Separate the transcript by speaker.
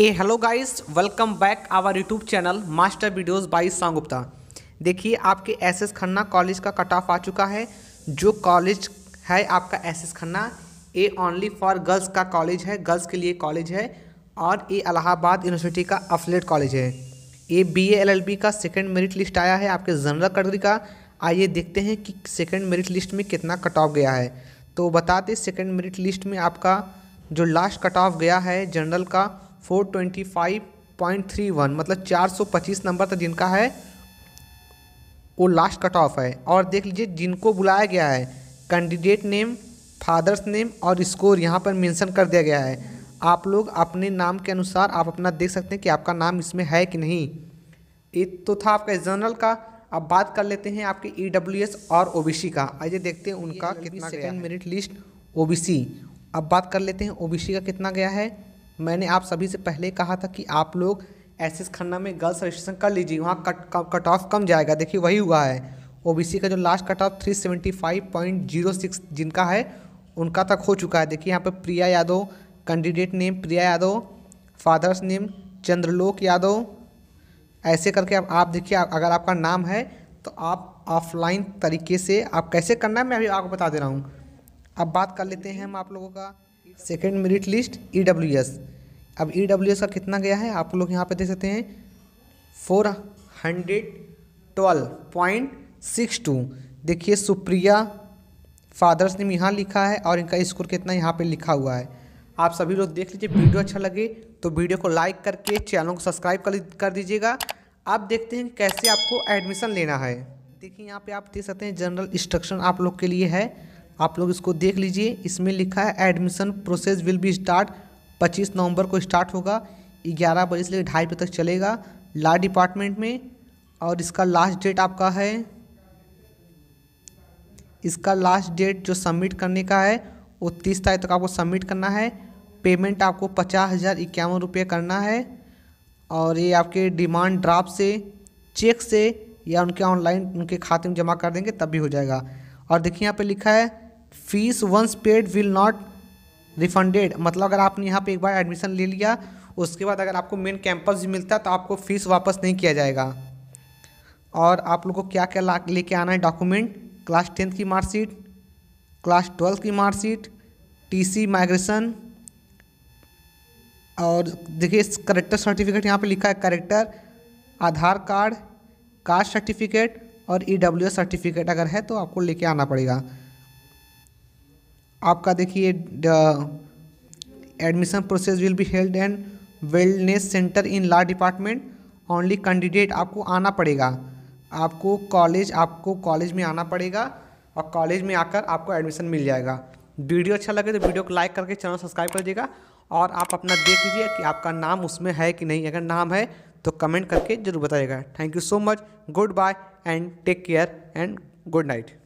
Speaker 1: A hello guys welcome back our YouTube channel master videos by Gupta देखिए आपके S S Khanna college का cut off आ चुका है जो कॉलेज है आपका S S Khanna a only for girls का कॉलेज है गर्ल्स के लिए कॉलेज है और ए अलाहाबाद यूनिवर्सिटी का अफलेट कॉलेज है A B L L B का सेकेंड मेरिट लिस्ट आया है आपके जनरल कटरी का आइए देखते हैं कि सेकेंड मेरिट लिस्ट में कितना कट ऑफ गया है तो बताते सेकेंड मेरिट लिस्ट में आपका जो लास्ट कट ऑफ गया है जनरल का four twenty five point three one मतलब चार सौ पच्चीस नंबर तक जिनका है वो लास्ट कट ऑफ है और देख लीजिए जिनको बुलाया गया है कैंडिडेट नेम फादर्स नेम और स्कोर यहाँ पर मेंशन कर दिया गया है आप लोग अपने नाम के अनुसार आप अपना देख सकते हैं कि आपका नाम इसमें है कि नहीं ये तो था आपका जनरल का अब बात कर लेते हैं आपके ई डब्ल्यू एस और ओ बी सी का आइए देखते हैं उनका कितना second merit list O B C अब बात कर लेते हैं ओ बी सी का कितना गया है मैंने आप सभी से पहले कहा था कि आप लोग एस एस खन्ना में गर्ल्स रजिस्ट्रेशन कर लीजिए वहाँ कट कट ऑफ कम जाएगा देखिए वही हुआ है सी का जो last cut off three seventy five point zero six जिनका है उनका तक हो चुका है देखिए यहाँ पर Priya Yadav candidate name Priya Yadav father's name Chandralok Yadav ऐसे करके आप, आप देखिए अगर आपका नाम है तो आप ऑफलाइन तरीके से आप कैसे करना है मैं अभी आपको बता दे रहा हूँ अब बात कर लेते हैं हम आप लोगों का second merit list E W S अब ई डब्ल्यू एस का कितना गया है आप लोग यहाँ पे देख सकते हैं four hundred twelve point six two देखिए सुप्रिया फादर्स ने यहाँ लिखा है और इनका स्कोर कितना यहाँ पे लिखा हुआ है आप सभी लोग देख लीजिए वीडियो अच्छा लगे तो वीडियो को लाइक करके चैनल को सब्सक्राइब कर, कर दीजिएगा आप देखते हैं कैसे आपको एडमिशन लेना है देखिए यहाँ पे आप देख सकते हैं जनरल इंस्ट्रक्शन आप लोग के लिए है आप लोग इसको देख लीजिए इसमें लिखा है admission process will be start 25 नवंबर को स्टार्ट होगा 11 बजे से लेकर ढाई बजे तक चलेगा लॉ डिपार्टमेंट में और इसका लास्ट डेट आपका है इसका लास्ट डेट जो सबमिट करने का है वो तीस तारीख तक आपको सबमिट करना है पेमेंट आपको पचास हज़ार इक्यावन रुपये करना है और ये आपके डिमांड ड्राफ्ट से चेक से या उनके ऑनलाइन उनके खाते में जमा कर देंगे तब भी हो जाएगा और देखिए यहाँ पे लिखा है fees once paid will not refunded मतलब अगर आपने यहाँ पे एक बार एडमिशन ले लिया उसके बाद अगर आपको मेन कैंपस भी मिलता है तो आपको फ़ीस वापस नहीं किया जाएगा और आप लोग को क्या क्या लेके आना है डॉक्यूमेंट क्लास टेंथ की मार्कशीट क्लास ट्वेल्थ की मार्कशीट टी सी माइग्रेशन और देखिए इस करेक्टर सर्टिफिकेट यहाँ पे लिखा है character Aadhaar card caste certificate और ई डब्ल्यू सर्टिफिकेट अगर है तो आपको लेके आना पड़ेगा आपका देखिए admission process will be held and wellness centre in law department only candidate आपको आना पड़ेगा आपको कॉलेज आपको कॉलेज में आना पड़ेगा और कॉलेज में आकर आपको एडमिशन मिल जाएगा वीडियो अच्छा लगे तो वीडियो को लाइक करके चैनल सब्सक्राइब कर दीजिएगा और आप अपना देख लीजिए कि आपका नाम उसमें है कि नहीं अगर नाम है तो कमेंट करके जरूर बताइएगा thank you so much good bye and take care and good night